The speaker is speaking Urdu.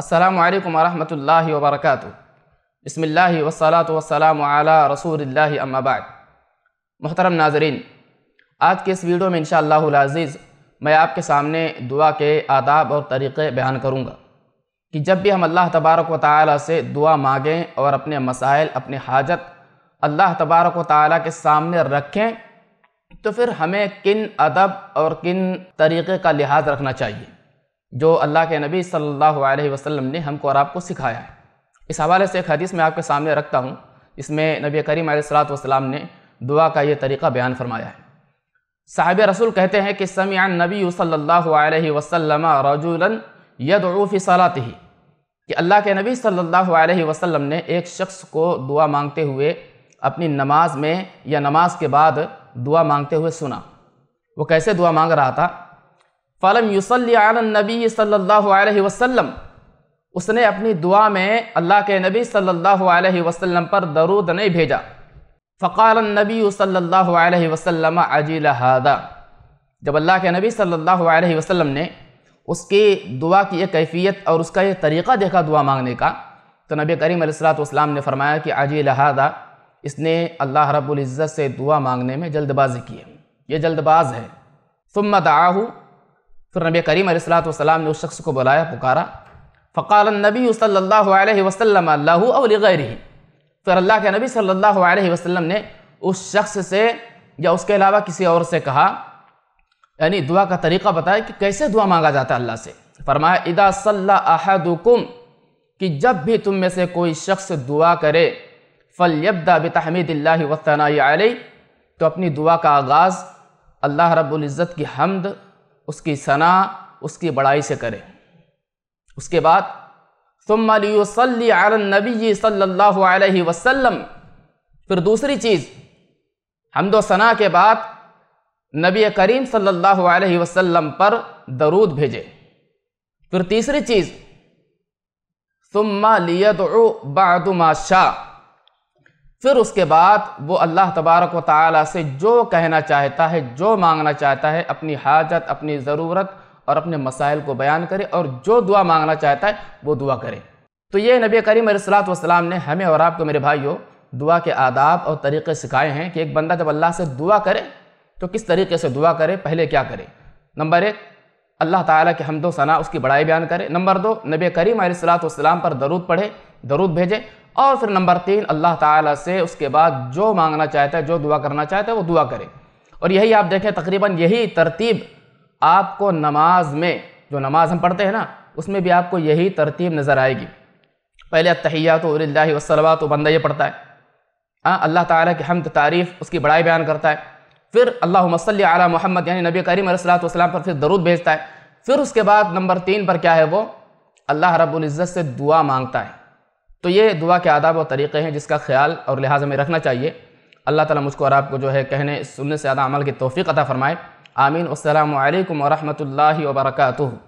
السلام علیکم ورحمۃ اللہ وبرکاتہ بسم اللہ وسلاۃ وسلام علی رسول اللہ اما بعد محترم ناظرین آج کے اس ویڈیو میں انشاءاللہ العزیز میں آپ کے سامنے دعا کے آداب اور طریقے بیان کروں گا کہ جب بھی ہم اللہ تبارک و تعالیٰ سے دعا مانگیں اور اپنے مسائل اپنے حاجت اللہ تبارک و تعالیٰ کے سامنے رکھیں تو پھر ہمیں کن ادب اور کن طریقے کا لحاظ رکھنا چاہیے جو اللہ کے نبی صلی اللہ علیہ وسلم نے ہم کو اور آپ کو سکھایا ہے اس حوالے سے ایک حدیث میں آپ کے سامنے رکھتا ہوں اس میں نبی کریم علیہ السلاۃ والسلام نے دعا کا یہ طریقہ بیان فرمایا ہے صاحب رسول کہتے ہیں کہ سمیعان نبی صلی اللہ علیہ وسلم رجولا یدعو فی صلاته کہ اللہ کے نبی صلی اللہ علیہ وسلم نے ایک شخص کو دعا مانگتے ہوئے اپنی نماز میں یا نماز کے بعد دعا مانگتے ہوئے سنا وہ کیسے دعا مانگ رہا تھا فلم یوسلی سلی نبی صلی اللہ علیہ وسلم اس نے اپنی دعا میں اللہ کے نبی صلی اللہ علیہ وسلم پر درود نہیں بھیجا فقال النبی صلی اللہ علیہ وسلم عجیل الٰ جب اللہ کے نبی صلی اللہ علیہ وسلم نے اس کی دعا کی ایک کیفیت اور اس کا یہ طریقہ دیکھا دعا مانگنے کا تو نبی کریم السلاۃ والسلام نے فرمایا کہ عجیل عجیع اس نے اللہ رب العزت سے دعا مانگنے میں جلد بازی کی ہے یہ جلد باز ہے ثم دعاہو پھر نبی کریم علیہ السلام وسلم نے اس شخص کو بلایا پکارا فقال النبی صلی اللہ علیہ وسلم اللہ علیہ غیر ہی پھر اللہ کے نبی صلی اللہ علیہ وسلم نے اس شخص سے یا اس کے علاوہ کسی اور سے کہا یعنی دعا کا طریقہ بتایا کہ کیسے دعا مانگا جاتا ہے اللہ سے فرمایا ادا صلی احدکم کہ جب بھی تم میں سے کوئی شخص دعا کرے فلیبدا بتحمید اللہ وطنائی علیہ تو اپنی دعا کا آغاز اللہ رب العزت کی حمد اس کی ثنا اس کی بڑائی سے کرے اس کے بعد ثم علی النبی صلی اللہ علیہ وسلم پھر دوسری چیز حمد و ثناء کے بعد نبی کریم صلی اللہ علیہ وسلم پر درود بھیجے پھر تیسری چیز ما لیتمادشاہ پھر اس کے بعد وہ اللہ تبارک و تعالیٰ سے جو کہنا چاہتا ہے جو مانگنا چاہتا ہے اپنی حاجت اپنی ضرورت اور اپنے مسائل کو بیان کرے اور جو دعا مانگنا چاہتا ہے وہ دعا کرے تو یہ نبی کریم علیہ السلام والسلام نے ہمیں اور آپ کو میرے بھائیوں دعا کے آداب اور طریقے سکھائے ہیں کہ ایک بندہ جب اللہ سے دعا کرے تو کس طریقے سے دعا کرے پہلے کیا کرے نمبر ایک اللہ تعالیٰ کے حمد و ثنا اس کی بڑائی بیان کرے نمبر دو نبی کریم علیہ السلاۃ پر درود پڑھے درود بھیجے اور پھر نمبر تین اللہ تعالیٰ سے اس کے بعد جو مانگنا چاہتا ہے جو دعا کرنا چاہتا ہے وہ دعا کرے اور یہی آپ دیکھیں تقریباً یہی ترتیب آپ کو نماز میں جو نماز ہم پڑھتے ہیں نا اس میں بھی آپ کو یہی ترتیب نظر آئے گی پہلے اتحیات و اللہ وسلم تو بندہ یہ پڑھتا ہے ہاں اللہ تعالیٰ کی حمد تعریف اس کی بڑائی بیان کرتا ہے پھر اللہ مسلی علی محمد یعنی نبی کریم علیہ السلام والسلام پر پھر درود بھیجتا ہے پھر اس کے بعد نمبر تین پر کیا ہے وہ اللہ رب العزت سے دعا مانگتا ہے تو یہ دعا کے آداب اور طریقے ہیں جس کا خیال اور لحاظ میں رکھنا چاہیے اللہ تعالیٰ مجھ کو اور آپ کو جو ہے کہنے سننے سے زیادہ عمل کی توفیق عطا فرمائے آمین السلام علیکم ورحمۃ اللہ وبرکاتہ